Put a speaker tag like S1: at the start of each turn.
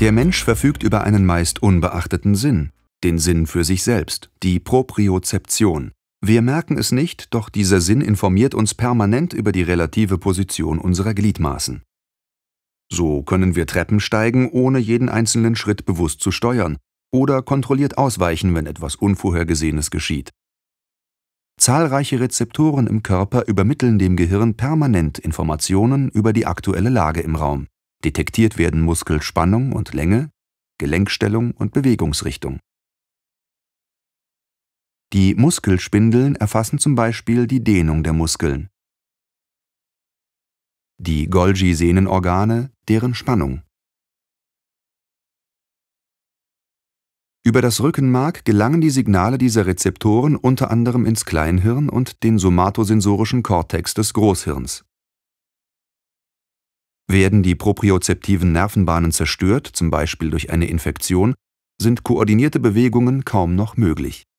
S1: Der Mensch verfügt über einen meist unbeachteten Sinn, den Sinn für sich selbst, die Propriozeption. Wir merken es nicht, doch dieser Sinn informiert uns permanent über die relative Position unserer Gliedmaßen. So können wir Treppen steigen, ohne jeden einzelnen Schritt bewusst zu steuern, oder kontrolliert ausweichen, wenn etwas Unvorhergesehenes geschieht. Zahlreiche Rezeptoren im Körper übermitteln dem Gehirn permanent Informationen über die aktuelle Lage im Raum. Detektiert werden Muskelspannung und Länge, Gelenkstellung und Bewegungsrichtung. Die Muskelspindeln erfassen zum Beispiel die
S2: Dehnung der Muskeln, die Golgi-Sehnenorgane,
S1: deren Spannung. Über das Rückenmark gelangen die Signale dieser Rezeptoren unter anderem ins Kleinhirn und den somatosensorischen Kortex des Großhirns. Werden die propriozeptiven Nervenbahnen zerstört, zum Beispiel durch eine Infektion, sind koordinierte Bewegungen kaum noch möglich